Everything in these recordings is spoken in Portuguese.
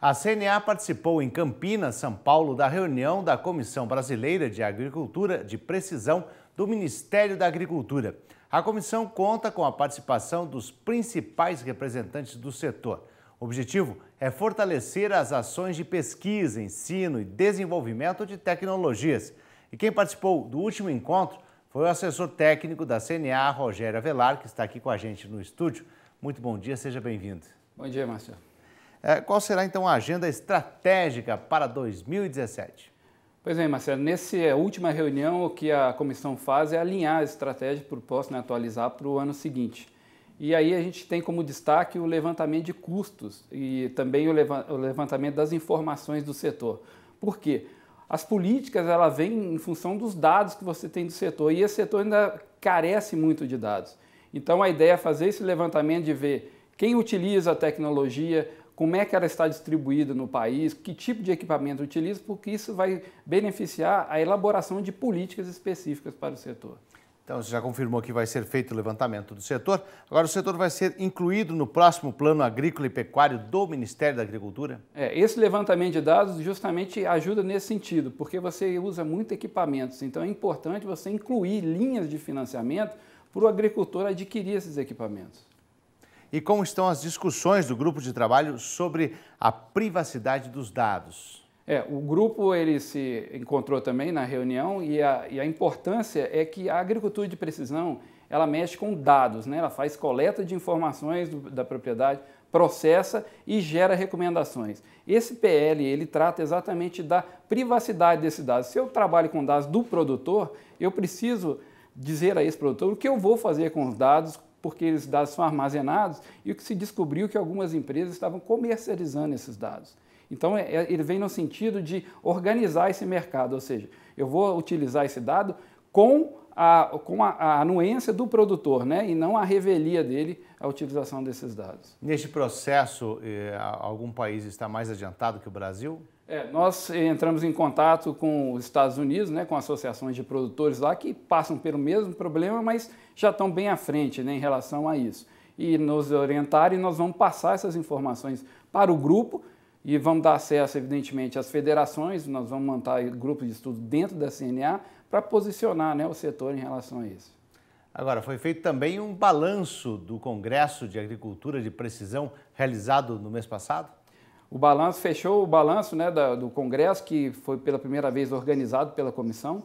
A CNA participou em Campinas, São Paulo, da reunião da Comissão Brasileira de Agricultura de Precisão do Ministério da Agricultura. A comissão conta com a participação dos principais representantes do setor. O objetivo é fortalecer as ações de pesquisa, ensino e desenvolvimento de tecnologias. E quem participou do último encontro foi o assessor técnico da CNA, Rogério Avelar, que está aqui com a gente no estúdio. Muito bom dia, seja bem-vindo. Bom dia, Márcio. É, qual será então a agenda estratégica para 2017? Pois bem, Marcelo, nessa é, última reunião o que a comissão faz é alinhar a estratégia proposta, né, atualizar para o ano seguinte. E aí a gente tem como destaque o levantamento de custos e também o levantamento das informações do setor. Por quê? As políticas ela vêm em função dos dados que você tem do setor e esse setor ainda carece muito de dados. Então a ideia é fazer esse levantamento de ver quem utiliza a tecnologia, como é que ela está distribuída no país, que tipo de equipamento utiliza, porque isso vai beneficiar a elaboração de políticas específicas para o setor. Então, você já confirmou que vai ser feito o levantamento do setor. Agora, o setor vai ser incluído no próximo Plano Agrícola e Pecuário do Ministério da Agricultura? É, esse levantamento de dados justamente ajuda nesse sentido, porque você usa muito equipamentos. Então, é importante você incluir linhas de financiamento para o agricultor adquirir esses equipamentos e como estão as discussões do grupo de trabalho sobre a privacidade dos dados. É, o grupo ele se encontrou também na reunião e a, e a importância é que a agricultura de precisão ela mexe com dados, né? ela faz coleta de informações do, da propriedade, processa e gera recomendações. Esse PL ele trata exatamente da privacidade desses dados. Se eu trabalho com dados do produtor, eu preciso dizer a esse produtor o que eu vou fazer com os dados, porque esses dados são armazenados e o que se descobriu é que algumas empresas estavam comercializando esses dados. Então, é, é, ele vem no sentido de organizar esse mercado, ou seja, eu vou utilizar esse dado com a, com a, a, anuência do produtor, né? E não a revelia dele a utilização desses dados. Neste processo, eh, algum país está mais adiantado que o Brasil? É, nós eh, entramos em contato com os Estados Unidos, né, com associações de produtores lá que passam pelo mesmo problema, mas já estão bem à frente né, em relação a isso. E nos orientarem, nós vamos passar essas informações para o grupo e vamos dar acesso, evidentemente, às federações, nós vamos montar grupos de estudo dentro da CNA para posicionar né, o setor em relação a isso. Agora, foi feito também um balanço do Congresso de Agricultura de Precisão realizado no mês passado? O balanço fechou o balanço né, da, do Congresso, que foi pela primeira vez organizado pela comissão.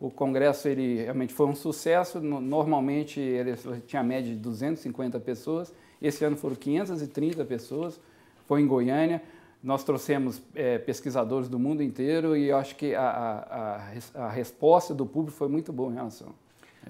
O Congresso ele realmente foi um sucesso. Normalmente ele tinha média de 250 pessoas. Esse ano foram 530 pessoas. Foi em Goiânia. Nós trouxemos é, pesquisadores do mundo inteiro e eu acho que a, a, a resposta do público foi muito boa em relação.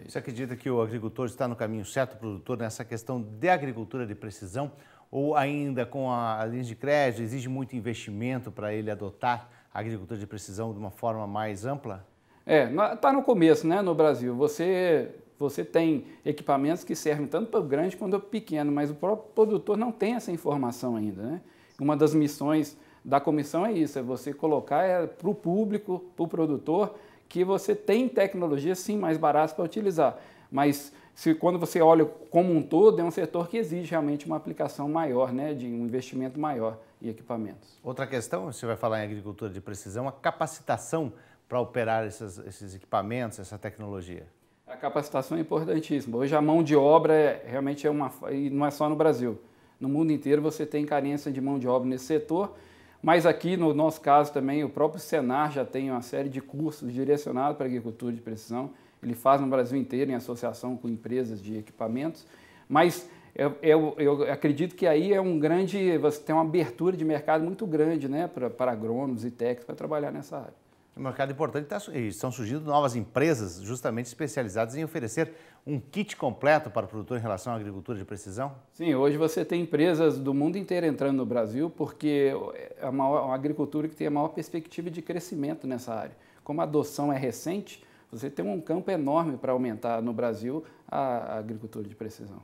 Você acredita que o agricultor está no caminho certo, produtor, nessa questão de agricultura de precisão? Ou ainda com a, a linha de crédito, exige muito investimento para ele adotar a agricultura de precisão de uma forma mais ampla? É, está no começo, né, no Brasil. Você, você tem equipamentos que servem tanto para o grande quanto para o pequeno, mas o próprio produtor não tem essa informação ainda, né? uma das missões da comissão é isso, é você colocar é, para o público, para o produtor, que você tem tecnologia sim mais barata para utilizar. Mas se quando você olha como um todo, é um setor que exige realmente uma aplicação maior, né, de um investimento maior em equipamentos. Outra questão, você vai falar em agricultura de precisão, a capacitação para operar esses, esses equipamentos, essa tecnologia. A capacitação é importantíssima. Hoje a mão de obra é, realmente é uma e não é só no Brasil. No mundo inteiro você tem carência de mão de obra nesse setor, mas aqui no nosso caso também o próprio Senar já tem uma série de cursos direcionados para agricultura de precisão. Ele faz no Brasil inteiro em associação com empresas de equipamentos, mas eu, eu, eu, acredito que aí é um grande, você tem uma abertura de mercado muito grande né, para agrônomos e técnicos para trabalhar nessa área um mercado importante tá e estão surgindo novas empresas justamente especializadas em oferecer um kit completo para o produtor em relação à agricultura de precisão? Sim, hoje você tem empresas do mundo inteiro entrando no Brasil porque é uma agricultura que tem a maior perspectiva de crescimento nessa área. Como a adoção é recente, você tem um campo enorme para aumentar no Brasil a agricultura de precisão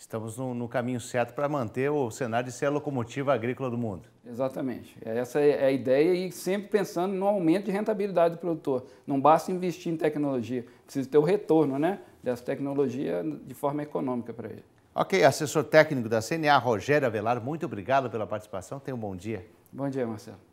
estamos no, no caminho certo para manter o cenário de ser a locomotiva agrícola do mundo. Exatamente. É, essa é, é a ideia e sempre pensando no aumento de rentabilidade do produtor. Não basta investir em tecnologia, precisa ter o retorno né, dessa tecnologia de forma econômica para ele. Ok, assessor técnico da CNA, Rogério Avelar, muito obrigado pela participação. Tenha um bom dia. Bom dia, Marcelo.